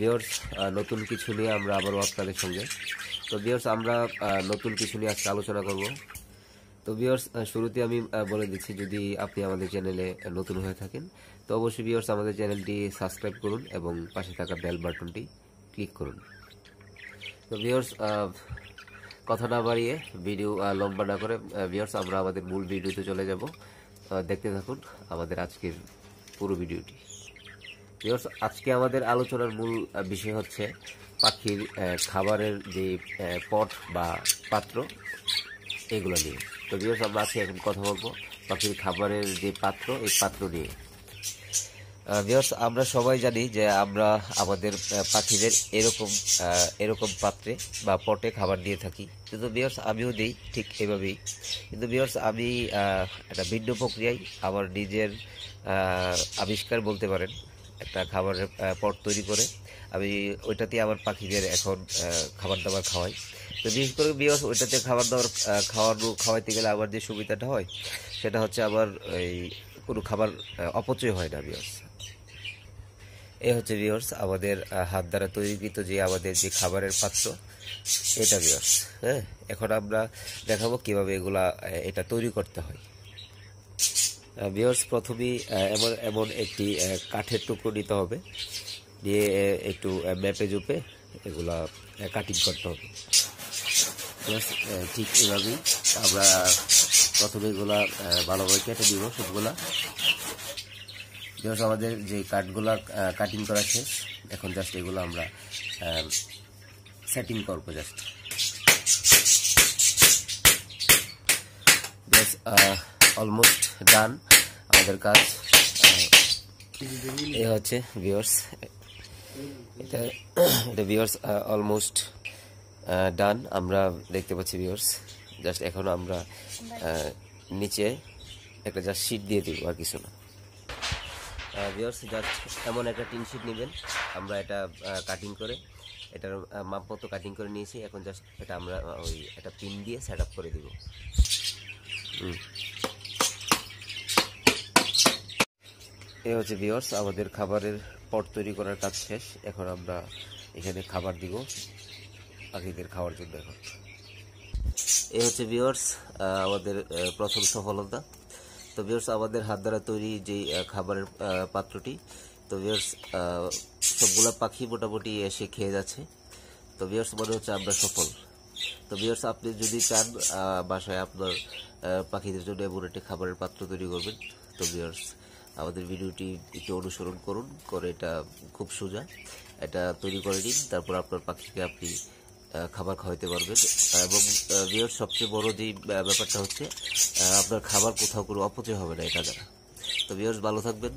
viewers uh, uh, নতুন কিছু নিয়ে আমরা আবারও আপনাদের সঙ্গে তো ভিওর্স আমরা uh, নতুন কিছু নিয়ে আজকে আলোচনা করব তো ভিওর্স শুরুতে আমি বলে দিচ্ছি যদি আপনি আমাদের চ্যানেলে নতুন হয়ে থাকেন তো অবশ্যই ভিওর্স আমাদের চ্যানেলটি সাবস্ক্রাইব করুন এবং পাশে থাকা বেল বাটনটি ক্লিক করুন তো ভিওর্স কথা না বাড়িয়ে ভিডিও লম্বা না করে ভিওর্স আমরা আমাদের মূল ভিডিওতে চলে যাব দেখতে থাকুন আমাদের আজকের পুরো ভিডিওটি ভিউয়ার্স আজকে আমাদের আলোচনার মূল বিষয় হচ্ছে পাখির খাবারের যে পট বা পাত্র এগুলো নিয়ে তো ভিউয়ার্স আমরা আজকে এখন কথা বলবো পাখির খাবারের যে পাত্র এই পাত্র নিয়ে ভিউয়ার্স আমরা সবাই জানি যে আমরা আমাদের পাখিদের এরকম এরকম পাত্রে বা পটে খাবার দিয়ে থাকি কিন্তু ভিউয়ার্স আমিও দিই ঠিক এভাবেই কিন্তু ভিউয়ার্স আমি একটা ভিন্ন প্রক্রিয়ায় আমার নিজের আবিষ্কার বলতে পারেন একটা খাবারের পট তৈরি করে আমি ওইটাতে আমার পাখিদের এখন খাবার দাবার খাওয়াই তো বিশেষ করে বিয়াস ওইটাতে খাবার দাবার খাওয়ানো খাওয়াইতে গেলে আমার যে সুবিধাটা হয় সেটা হচ্ছে আমার এই কোনো খাবার অপচয় হয় না বিয়াস এ হচ্ছে বিয়ার্স আমাদের হাত দ্বারা তৈরিকৃত যে আমাদের যে খাবারের পাত্র এটা বিয়ার্স হ্যাঁ এখন আমরা দেখাবো কীভাবে এগুলা এটা তৈরি করতে হয় ভিওর্স প্রথমেই এমন এমন একটি কাঠের টুকরো নিতে হবে নিয়ে একটু ম্যাপে জুপে এগুলা কাটিং করতে হবে ঠিক এভাবেই আমরা প্রথমে এগুলা ভালোভাবে কেটে দিব সবগুলা বিকজ আমাদের যে কাঠগুলা কাটিং করা শেষ এখন জাস্ট এগুলো আমরা সেটিং করবো জাস্ট বিকজ অলমোস্ট ডান আমাদের কাজ এ হচ্ছে ভিওর্স এটা এটা ভিওর্স অলমোস্ট ডান আমরা দেখতে পাচ্ছি ভিওর্স জাস্ট এখন আমরা নিচে একটা জাস্ট শিট দিয়ে দিব আর কিছু না ভিওর্স জাস্ট এমন একটা টিন শিট নেবেন আমরা এটা কাটিং করে এটার মাপমতো কাটিং করে নিয়েছি এখন জাস্ট এটা আমরা ওই একটা পিন দিয়ে সেট আপ করে দিব হুম এ হচ্ছে ভিওর্স আমাদের খাবারের পট তৈরি করার কাজ শেষ এখন আমরা এখানে খাবার দিব পাখিদের খাওয়ার জন্য এখন এ হচ্ছে ভিওর্স আমাদের প্রথম সফলতা তো ভিওর্স আমাদের হাত দ্বারা তৈরি যে খাবারের পাত্রটি তো ভিওর্স সবগুলা পাখি মোটামুটি এসে খেয়ে যাচ্ছে তো ভিওর্স মনে হচ্ছে আমরা সফল তো ভিওর্স আপনি যদি চান বাসায় আপনার পাখিদের জন্য এমন একটি খাবারের পাত্র তৈরি করবেন তো ভিওর্স আমাদের ভিডিওটি একটু অনুসরণ করুন করে এটা খুব সোজা এটা তৈরি করে নিন তারপর আপনার পাখিকে আপনি খাবার খাওয়াইতে পারবেন এবং বিয়ের সবচেয়ে বড় যে ব্যাপারটা হচ্ছে আপনার খাবার কোথাও কোনো অপচয় হবে না এটা দ্বারা তো বিয়ার্স ভালো থাকবেন